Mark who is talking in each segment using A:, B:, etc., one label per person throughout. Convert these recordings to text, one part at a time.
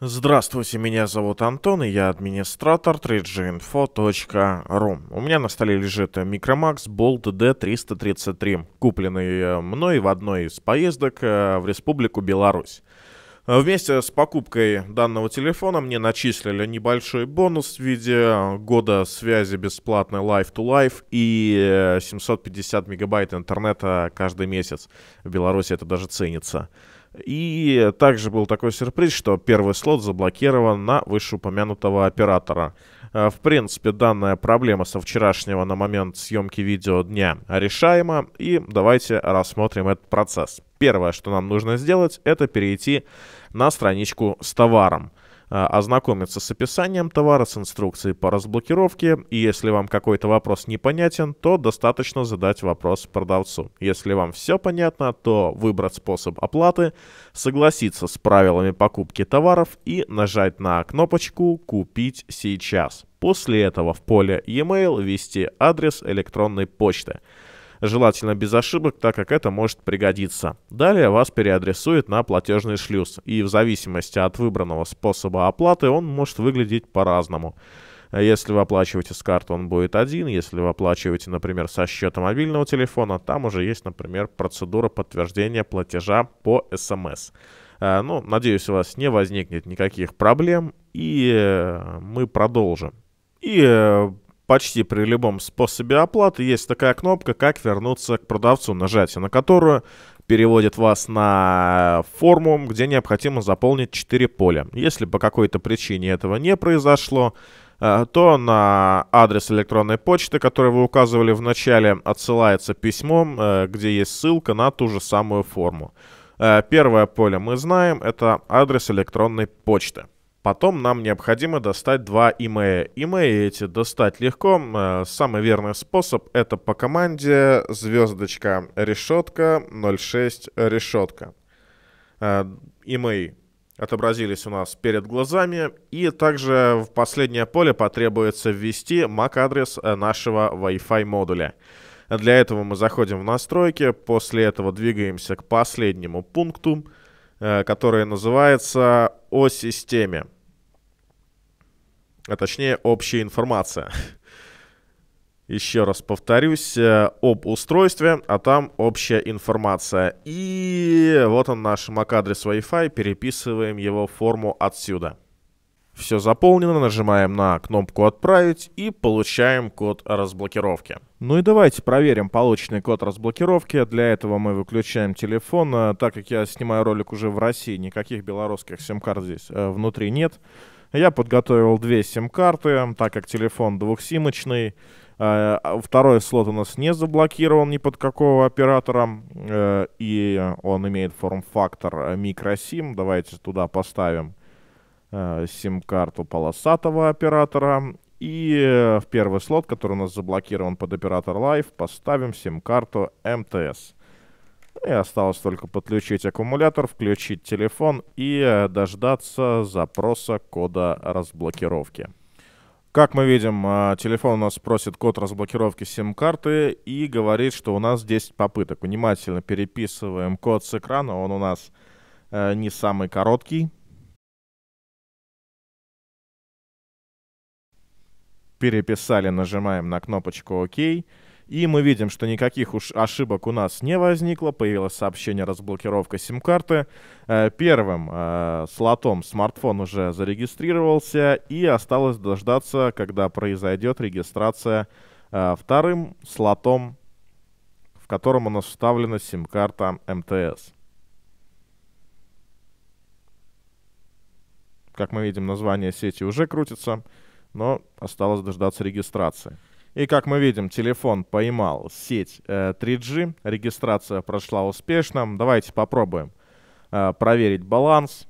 A: Здравствуйте, меня зовут Антон, и я администратор 3ginfo.ru. У меня на столе лежит Micromax Bolt D333, купленный э, мной в одной из поездок э, в Республику Беларусь. Вместе с покупкой данного телефона мне начислили небольшой бонус в виде года связи бесплатной Life to Life и 750 э, мегабайт интернета каждый месяц. В Беларуси это даже ценится. И также был такой сюрприз, что первый слот заблокирован на вышеупомянутого оператора. Э, в принципе, данная проблема со вчерашнего на момент съемки видео дня решаема, и давайте рассмотрим этот процесс. Первое, что нам нужно сделать, это перейти на страничку с товаром э, ознакомиться с описанием товара, с инструкцией по разблокировке. И если вам какой-то вопрос непонятен, то достаточно задать вопрос продавцу. Если вам все понятно, то выбрать способ оплаты, согласиться с правилами покупки товаров и нажать на кнопочку «Купить сейчас». После этого в поле e-mail ввести адрес электронной почты желательно без ошибок, так как это может пригодиться. Далее вас переадресует на платежный шлюз, и в зависимости от выбранного способа оплаты он может выглядеть по-разному. Если вы оплачиваете с карты, он будет один. Если вы оплачиваете, например, со счета мобильного телефона, там уже есть, например, процедура подтверждения платежа по СМС. Эм э, ну, надеюсь, у вас не возникнет никаких проблем, и э, мы продолжим. И э, почти при любом способе оплаты есть такая кнопка, как вернуться к продавцу, нажатие на которую переводит вас на форму, где необходимо заполнить 4 поля. Если по какой-то причине этого не произошло, э, то на адрес электронной почты, который вы указывали в начале, отсылается письмо, э, где есть ссылка на ту же самую форму. Э, первое поле мы знаем, это адрес электронной почты. Потом нам необходимо достать два имея. Имея эти достать легко. Э, самый верный способ это по команде звездочка решетка 06 решетка. Э, Имей отобразились у нас перед глазами. И также в последнее поле потребуется ввести MAC-адрес э, нашего Wi-Fi модуля. Для этого мы заходим в настройки, после этого двигаемся к последнему пункту, который называется «О системе» а точнее общая информация. Еще раз повторюсь, э, об устройстве, а там общая информация. И вот он наш MAC-адрес Wi-Fi, переписываем его форму отсюда. Все заполнено, нажимаем на кнопку «Отправить» и получаем код разблокировки. Ну и давайте проверим полученный код разблокировки. Для этого мы выключаем телефон. Э, так как я снимаю ролик уже в России, никаких белорусских сим-карт здесь э, внутри нет. Я подготовил две сим-карты, так как телефон двухсимочный. Э, а второй слот у нас не заблокирован ни под какого оператора, э, и он имеет форм-фактор микросим. Давайте туда поставим э, сим-карту полосатого оператора. И в первый слот, который у нас заблокирован под оператор Live, поставим сим-карту МТС. И осталось только подключить аккумулятор, включить телефон и э, дождаться запроса кода разблокировки. Как мы видим, э, телефон у нас просит код разблокировки сим-карты и говорит, что у нас 10 попыток. Внимательно переписываем код с экрана, он у нас э, не самый короткий. Переписали, нажимаем на кнопочку «Ок». OK. И мы видим, что никаких уж ошибок у нас не возникло. Появилось сообщение разблокировка сим-карты. Э, первым э, слотом смартфон уже зарегистрировался. И осталось дождаться, когда произойдет регистрация э, вторым слотом, в котором у нас вставлена сим-карта МТС. Как мы видим, название сети уже крутится, но осталось дождаться регистрации. И как мы видим, телефон поймал сеть 3G, э, регистрация прошла успешно. Давайте попробуем э, проверить баланс.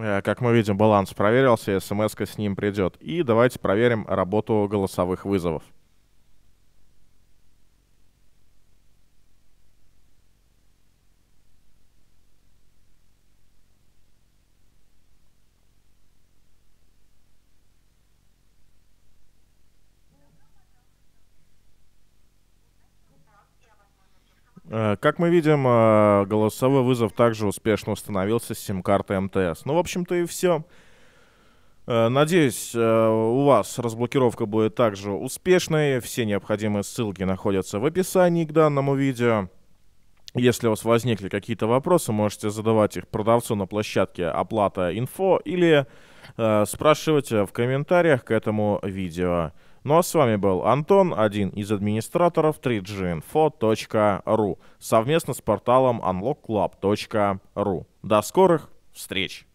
A: Э, как мы видим, баланс проверился, смс с ним придет. И давайте проверим работу голосовых вызовов. Э, как мы видим, э, голосовой вызов также успешно установился с сим-карты МТС. Ну, в общем-то, и все. Э, надеюсь, у вас разблокировка будет также успешной. Все необходимые ссылки находятся в описании к данному видео. Если у вас возникли какие-то вопросы, можете задавать их продавцу на площадке оплата.инфо или э, спрашивать в комментариях к этому видео. Ну а с вами был Антон, один из администраторов 3ginfo.ru совместно с порталом unlockclub.ru. До скорых встреч!